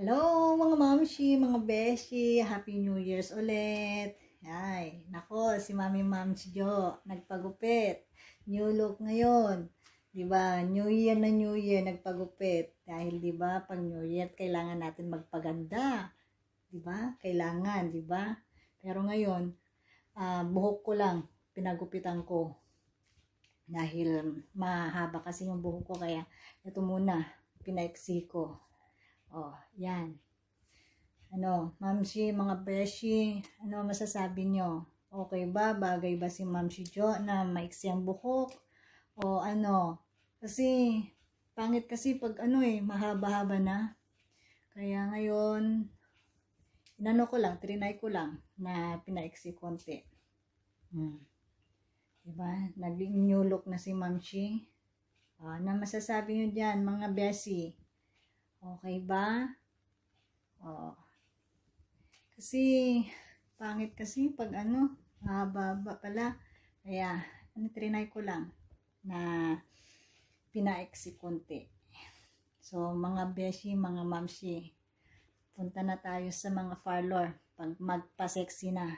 Hello mga mamshi, mga beshi, Happy New Year's ulit. Ay, nako, si Mami Mamshi Jo, nagpagupit. New look ngayon. 'Di ba? New Year na New Year nagpagupit. Dahil 'di ba, pag New Year kailangan natin magpaganda. 'Di ba? Kailangan, 'di ba? Pero ngayon, uh, buhok ko lang pinagupitan ko. Dahil mahaba kasi yung buhok ko kaya ito muna pinaiksi ko. Oh, yan. Ano, Ma'am Shi, mga beshi, ano masasabi nyo? Okay ba? Bagay ba si Ma'am Shi Jo na maiksi ang buhok? O ano? Kasi, pangit kasi pag ano eh, mahaba-haba na. Kaya ngayon, inano ko lang, trinay ko lang na pinaiksi konti. Hmm. Diba? Naging new look na si Ma'am Shi. Uh, na masasabi nyo dyan, mga besi, Okay ba? Oo. Kasi, pangit kasi pag ano, mababa pala. Kaya, ano, trinay ko lang na pinaiksi konti. So, mga beshi, mga mamshi, punta na tayo sa mga parlor pag magpa-sexy na.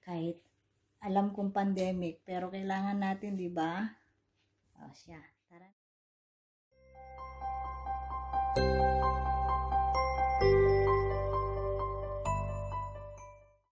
Kahit alam kong pandemic, pero kailangan natin, di ba? O siya, tara.